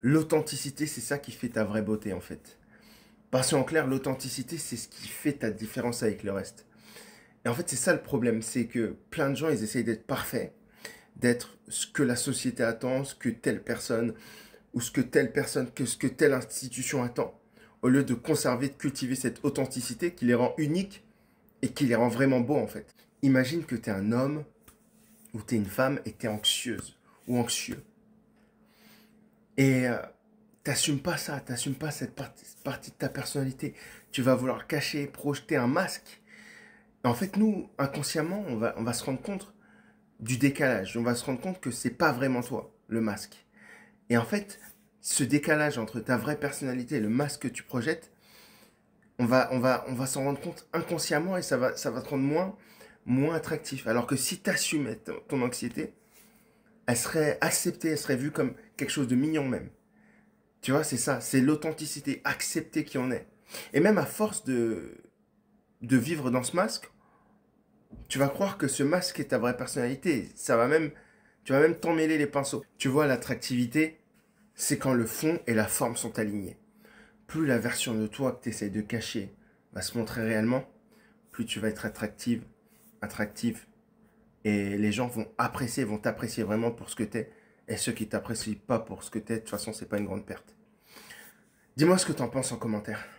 L'authenticité, c'est ça qui fait ta vraie beauté en fait. Parce qu'en clair, l'authenticité, c'est ce qui fait ta différence avec le reste. Et en fait, c'est ça le problème, c'est que plein de gens, ils essayent d'être parfaits, d'être ce que la société attend, ce que telle personne, ou ce que telle personne, que ce que telle institution attend, au lieu de conserver, de cultiver cette authenticité qui les rend uniques et qui les rend vraiment beaux en fait. Imagine que tu es un homme ou tu es une femme et tu es anxieuse ou anxieux. Et euh, t'assumes pas ça, t'assumes pas cette partie, partie de ta personnalité. Tu vas vouloir cacher, projeter un masque. En fait, nous, inconsciemment, on va, on va se rendre compte du décalage. On va se rendre compte que c'est pas vraiment toi, le masque. Et en fait, ce décalage entre ta vraie personnalité et le masque que tu projettes, on va, on va, on va s'en rendre compte inconsciemment et ça va, ça va te rendre moins, moins attractif. Alors que si tu assumes ton anxiété, elle serait acceptée, elle serait vue comme quelque chose de mignon même. Tu vois, c'est ça, c'est l'authenticité, accepter qui en est. Et même à force de, de vivre dans ce masque, tu vas croire que ce masque est ta vraie personnalité. Ça va même, tu vas même t'emmêler les pinceaux. Tu vois, l'attractivité, c'est quand le fond et la forme sont alignés. Plus la version de toi que tu essaies de cacher va se montrer réellement, plus tu vas être attractive, attractif, et les gens vont apprécier, vont t'apprécier vraiment pour ce que t'es. Et ceux qui t'apprécient pas pour ce que t'es, de toute façon, n'est pas une grande perte. Dis-moi ce que tu en penses en commentaire.